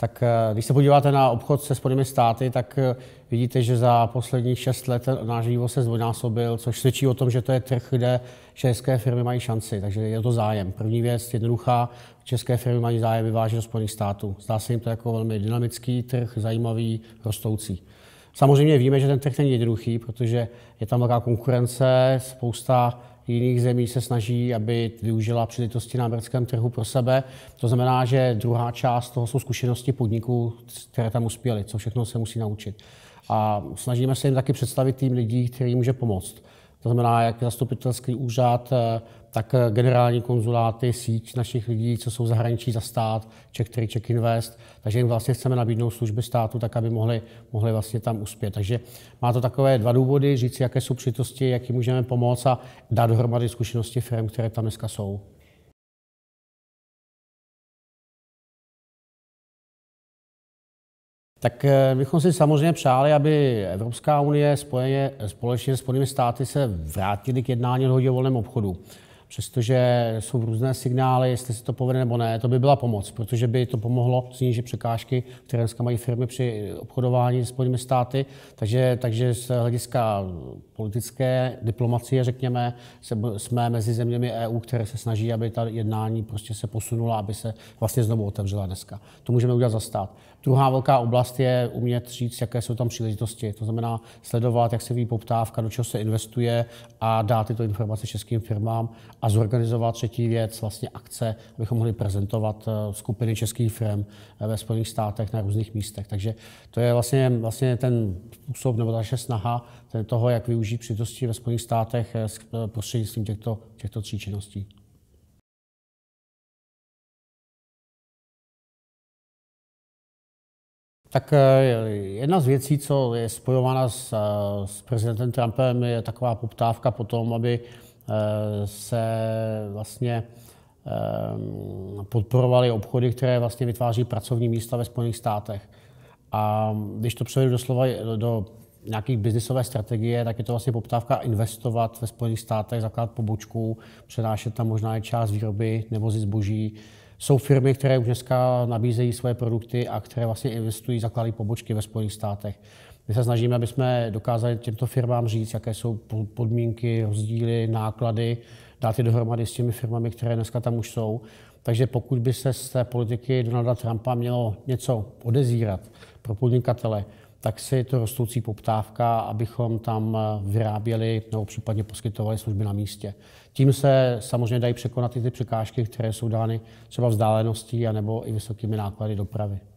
Tak eh, když se podíváte na obchod se Spojenými státy, tak eh, vidíte, že za posledních šest let náš vývoz se zdvojnásobil, což svědčí o tom, že to je trh, kde české firmy mají šanci, takže je to zájem. První věc, jednoduchá, české firmy mají zájem vyvážet do Spojených států. Zdá se jim to jako velmi dynamický trh, zajímavý, rostoucí. Samozřejmě víme, že ten trh není jednoduchý, protože je tam velká konkurence, spousta jiných zemí se snaží, aby využila příležitosti na americkém trhu pro sebe. To znamená, že druhá část toho jsou zkušenosti podniků, které tam uspěly, co všechno se musí naučit. A snažíme se jim taky představit tým lidí, který může pomoct. To znamená, jak zastupitelský úřad, eh, tak eh, generální konzuláty, síť našich lidí, co jsou zahraničí za stát, Czech Trade, Czech Invest. Takže jim vlastně chceme nabídnout služby státu, tak aby mohli, mohli vlastně tam uspět. Takže má to takové dva důvody, říct, jaké jsou přitosti, jak jim můžeme pomoct a dát dohromady zkušenosti firm, které tam dneska jsou. tak eh, bychom si samozřejmě přáli, aby Evropská unie spojeně, společně s Spojenými státy se vrátili k jednání o o volném obchodu přestože jsou různé signály, jestli se to povede nebo ne, to by byla pomoc, protože by to pomohlo snížit překážky, které dneska mají firmy při obchodování s Spojenými státy. Takže, takže z hlediska politické diplomacie, řekněme, se, jsme mezi zeměmi EU, které se snaží, aby ta jednání prostě se posunula, aby se vlastně znovu otevřela dneska. To můžeme udělat za stát. Druhá velká oblast je umět říct, jaké jsou tam příležitosti. To znamená sledovat, jak se vyvíjí poptávka, do čeho se investuje a dát tyto informace českým firmám a zorganizovat třetí věc, vlastně akce, abychom mohli prezentovat eh, skupiny českých firm eh, ve Spojených státech na různých místech. Takže to je vlastně, vlastně ten způsob nebo naše snaha ten toho, jak využít přítosti ve Spojených státech eh, prostřednictvím těchto, těchto tří činností. Tak jedna z věcí, co je spojována s, s prezidentem Trumpem, je taková poptávka po tom, aby Eh, se vlastně eh, podporovaly obchody, které vlastně vytváří pracovní místa ve Spojených státech. A když to převedu doslova do nějakých biznisové strategie, tak je to vlastně poptávka investovat ve Spojených státech, zakládat pobočku, přenášet tam možná i část výroby nebo zboží jsou firmy, které už dneska nabízejí své produkty a které vlastně investují, zakládají pobočky ve Spojených státech. My se snažíme, aby jsme dokázali těmto firmám říct, jaké jsou podmínky, rozdíly, náklady, dát je dohromady s těmi firmami, které dneska tam už jsou. Takže pokud by se z té politiky Donalda Trumpa mělo něco odezírat pro podnikatele, tak si je to rostoucí poptávka, abychom tam eh, vyráběli nebo případně poskytovali služby na místě. Tím se samozřejmě dají překonat i ty překážky, které jsou dány třeba vzdáleností nebo i vysokými náklady dopravy.